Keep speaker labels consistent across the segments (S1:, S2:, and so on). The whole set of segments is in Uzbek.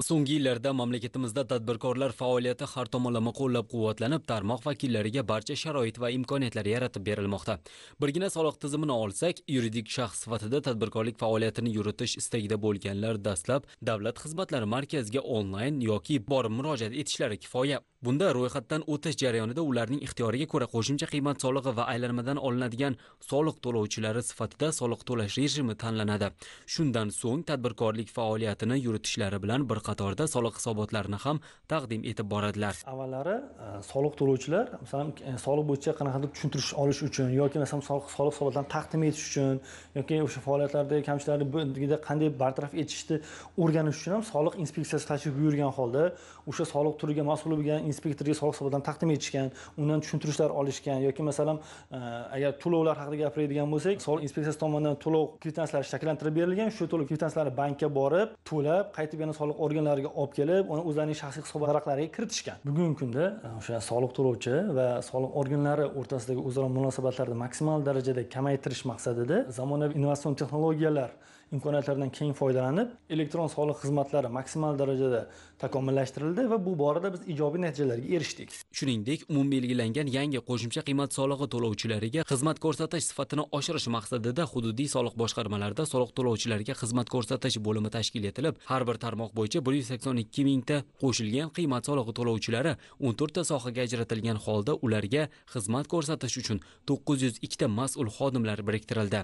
S1: So'nggi yillarda mamlakatimizda tadbirkorlar faoliyati har tomonlama qo'llab-quvvatlanib, tarmoq vakillariga barcha sharoit va imkoniyatlar yaratib berilmoqda. Birgina soliq tizimini olsak, yuridik shaxs sifatida tadbirkorlik faoliyatini yuritish istagida bo'lganlar dastlab Davlat xizmatlari markaziga onlayn yoki borib murojaat etishlari kifoya. Bunda ro'yxatdan o'tish jarayonida ularning ixtiyoriga ko'ra qo'shimcha qiymat solig'i va aylanmadan olinadigan soliq to'lovchilari sifatida soliq to'lash rejimi tanlanadi. Shundan so'ng tadbirkorlik faoliyatini yuritishlari bilan bir qatorda soliq hisobotlarini ham taqdim etib boradilar.
S2: Avvallari e, soliq to'lovchilar, masalan, e, soliq bo'yicha qanaqadir tushuntirish olish uchun yoki masalan soliq soliq hisobotlarini taqdim etish uchun yoki o'sha faoliyatlardagi kamchiliklarni qanday bartaraf etishni o'rganish uchun ham soliq inspeksiyasi tashrif buyurgan holda o'sha soliq turiga mas'ul bo'lgan inspektorga soliq hisobotini taqdim etishgan undan tushuntirishlar olishgan yoki masalan e, agar to'lovlar haqida gapiradigan bo'lsak soliq inspeksiyasi tomonidan to'lov kvitansiyalari shakllantirib berilgan shu to'lov kvitansiyalari bankka borib to'lab qaytib yana soliq organlariga olib kelib uni o'zlarining shaxsiy hisob varaqlariga kiritishgan bugungi kunda e, o'sha soliq to'lovchi va soliq organlari o'rtasidagi o'zaro munosabatlarni maksimal darajada kamaytirish maqsadida zamonaviy innovatsion texnologiyalar imkoniyatlaridan keng foydalanib elektron soliq xizmatlari maksimal darajada takomillashtirildi va bu borada biz ijobiy natija natijalarga erishdik
S1: shuningdek umumiy belgilangan yangi qo'shimcha qiymat solig'i to'lovchilariga xizmat ko'rsatish sifatini oshirish maqsadida hududiy soliq boshqarmalarida soliq to'lovchilarga xizmat ko'rsatish bo'limi tashkil etilib har bir tarmoq bo'yicha bir yuz sakson ikki mingta qo'shilgan qiymat solig'i to'lovchilari o'n to'rtta sohaga ajratilgan holda ularga xizmat ko'rsatish uchun to'qqiz yuz ikkita mas'ul xodimlar biriktirildi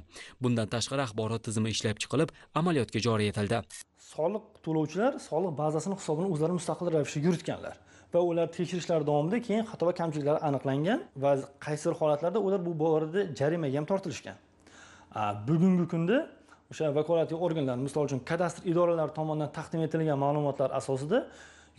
S1: bundan tashqari axborot tizimi ishlab chiqilib amaliyotga joriy etildi
S2: soliq to'lovchilar soliq bazasini hisobini o'zlari mustaqil ravishda yuritganlar va ular tekshirishlar davomida keyin xato va kamchiliklar aniqlangan va qaysi bir holatlarda ular bu borada jarimaga ham tortilishgan bugungi kunda o'sha vakolatli organlar misol uchun kadastr idoralari tomonidan taqdim etilgan ma'lumotlar asosida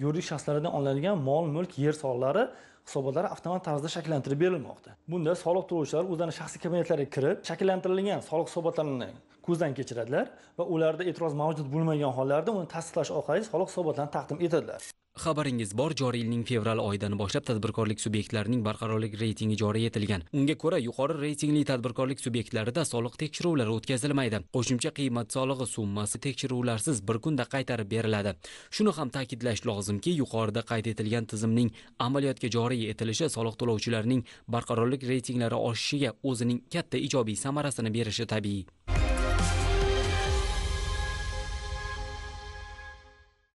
S2: yuridik shaxslardan olinadigan mol mulk yer soliqlari hisobotlari avtomat tarzda shakllantirib berilmoqda bunda soliq to'lovchilar o'zlarini shaxsiy kabinetlariga kirib shakllantirilgan soliq hisobotlarini ko'zdan kechiradilar va ularda e'tiroz mavjud bo'lmagan hollarda uni tasdiqlash orqali soliq hisobotlarini taqdim etadilar
S1: xabaringiz bor joriy yilning fevral oyidan boshlab tadbirkorlik subyektlarining barqarorlik reytingi joriy etilgan unga ko'ra yuqori reytingli tadbirkorlik subyektlarida soliq tekshiruvlari o'tkazilmaydi qo'shimcha qiymat solig'i summasi tekshiruvlarsiz bir kunda qaytarib beriladi shuni ham ta'kidlash lozimki yuqorida qayd etilgan tizimning amaliyotga joriy joriy etilishi soliq to'lovchilarning barqarorlik reytinglari oshishiga o'zining katta ijobiy samarasini berishi tabiiy